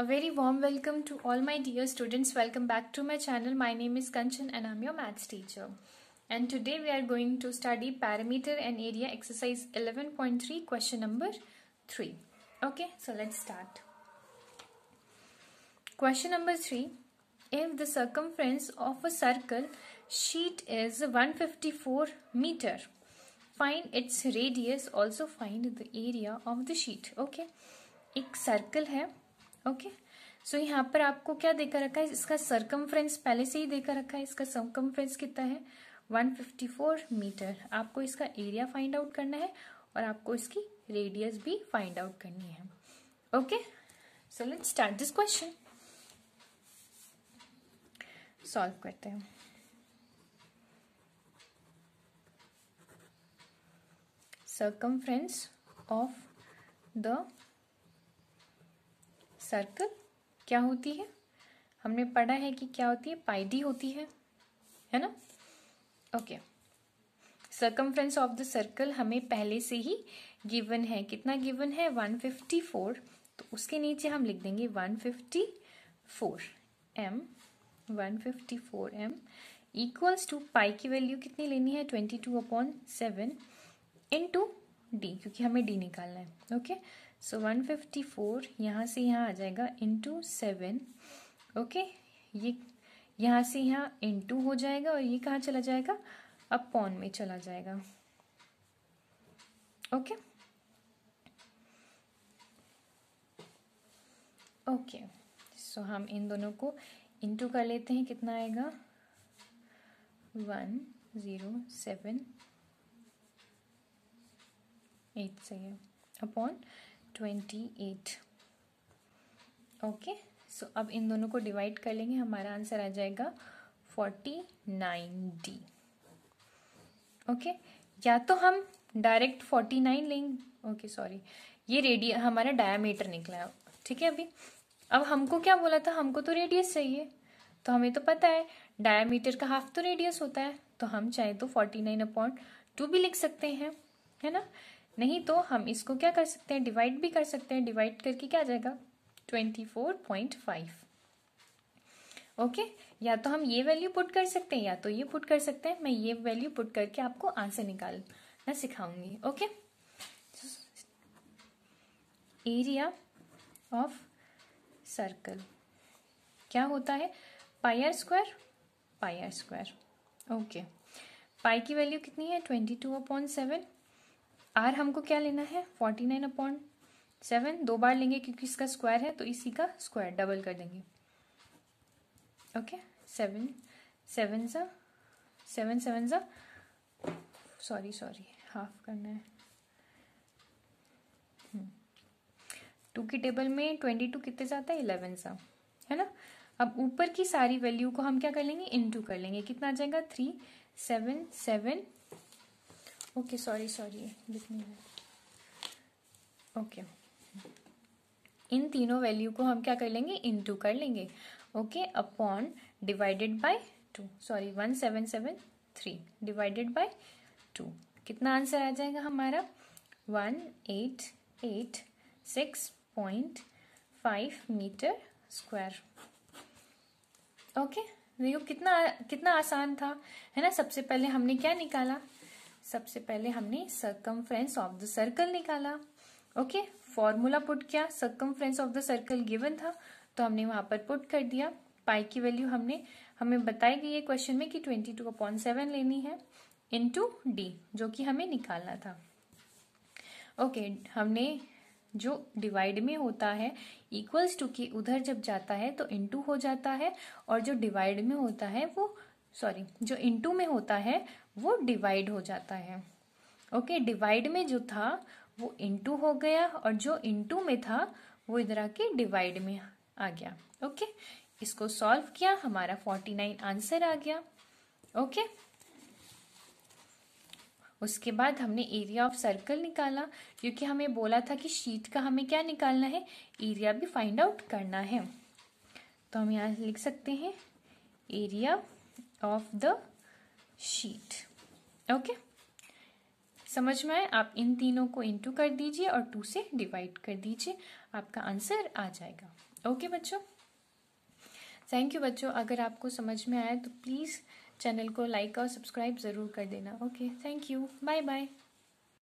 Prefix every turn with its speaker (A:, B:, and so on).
A: A very warm welcome to all my dear students. Welcome back to my channel. My name is Kanchan and I'm your maths teacher. And today we are going to study parameter and area exercise 11.3 question number 3. Okay, so let's start. Question number 3. If the circumference of a circle sheet is 154 meter, find its radius also find the area of the sheet. Okay, एक circle है okay so यहाँ पर आपको क्या देखा रखा है इसका सरकमफ्रेंस पहले से ही देखा रखा है इसका सरकमफ्रेंस कितना है 154 मीटर आपको इसका एरिया फाइंड आउट करना है और आपको इसकी रेडियस भी फाइंड आउट करनी है okay so let start this question solve करते हैं circumference ऑफ द सर्कल क्या होती है हमने पढ़ा है कि क्या होती है पाइडी होती है है ना okay circumference of the circle हमें पहले से ही गिवन है कितना गिवन है 154 तो उसके नीचे हम लिख देंगे 154 m 154 m equals to pi की वैल्यू कितनी लेनी है 22 अपॉन सेवन इंटू डी क्योंकि हमें डी निकालना है okay so one fifty four यहाँ से यहाँ आ जाएगा इंटू सेवन ओके ये यहाँ से यहाँ इंटू हो जाएगा और ये कहाँ चला जाएगा अब पॉन में चला जाएगा ओके ओके सो हम इन दोनों को इंटू कर लेते हैं कितना आएगा वन ज़ीरो सेवन एट से है upon twenty eight okay so अब इन दोनों को डिवाइड कर लेंगे हमारा आंसर आ जाएगा फोर्टी नाइन डी ओके या तो हम डायरेक्ट फोर्टी नाइन लेंगे ओके सॉरी ये रेडियो हमारा डायामीटर निकला है ठीक है अभी अब हमको क्या बोला था हमको तो रेडियस चाहिए तो हमें तो पता है डायामीटर का हाफ तो रेडियस होता है तो हम चाहे तो फोर्टी नाइन अपॉइंट टू भी लिख सकते हैं है ना नहीं तो हम इसको क्या कर सकते हैं डिवाइड भी कर सकते हैं डिवाइड करके क्या आ जाएगा twenty four point five okay या तो हम ये वैल्यू पुट कर सकते हैं या तो ये पुट कर सकते हैं मैं ये वैल्यू पुट करके आपको आंसर ना सिखाऊंगी ओके एरिया ऑफ सर्कल क्या होता है pi r square pi r square okay pi की वैल्यू कितनी है twenty two upon seven r हमको क्या लेना है फोर्टी नाइन अपॉइंट सेवन दो बार लेंगे क्योंकि इसका स्क्वायर है तो इसी का स्क्वायर डबल कर देंगे ओके सेवन सेवन सा सेवन सेवन सा सॉरी सॉरी हाफ करना है टू hmm. की टेबल में ट्वेंटी टू कितने जाता है इलेवन सा है ना अब ऊपर की सारी वैल्यू को हम क्या कर लेंगे इनटू कर लेंगे कितना आ जाएगा three seven seven okay sorry sorry लिख नहीं ओके इन तीनों वैल्यू को हम क्या कर लेंगे इनटू कर लेंगे okay upon divided by two sorry one seven seven three divided by two कितना आंसर आ जाएगा हमारा one eight eight six point five metre square okay देखो कितना कितना आसान था है ना सबसे पहले हमने क्या निकाला सबसे पहले हमने सर्कमफ्रेंस ऑफ द सर्कल निकाला ओके फॉर्मूला पुट किया circumference of the circle given था तो हमने वहां पर पुट कर दिया पाई की वैल्यू हमने हमें बताई गई है क्वेश्चन में कि ट्वेंटी टू अपॉइंट सेवन लेनी है इनटू डी जो कि हमें निकालना था ओके okay, हमने जो डिवाइड में होता है इक्वल्स टू के उधर जब जाता है तो इनटू हो जाता है और जो डिवाइड में होता है वो सॉरी जो इनटू में होता है वो डिवाइड हो जाता है ओके okay, डिवाइड में जो था वो इनटू हो गया और जो इनटू में था वो इधर आके डिवाइड में आ गया ओके okay? इसको सॉल्व किया हमारा फोर्टी नाइन आंसर आ गया ओके okay? उसके बाद हमने एरिया ऑफ सर्कल निकाला क्योंकि हमें बोला था कि शीट का हमें क्या निकालना है एरिया भी फाइंड आउट करना है तो हम यहाँ लिख सकते हैं area of the sheet okay समझ में आए आप इन तीनों को इंटू कर दीजिए और टू से डिवाइड कर दीजिए आपका आंसर आ जाएगा ओके बच्चों थैंक यू बच्चों अगर आपको समझ में आया तो प्लीज़ चैनल को लाइक और सब्सक्राइब ज़रूर कर देना okay thank you bye bye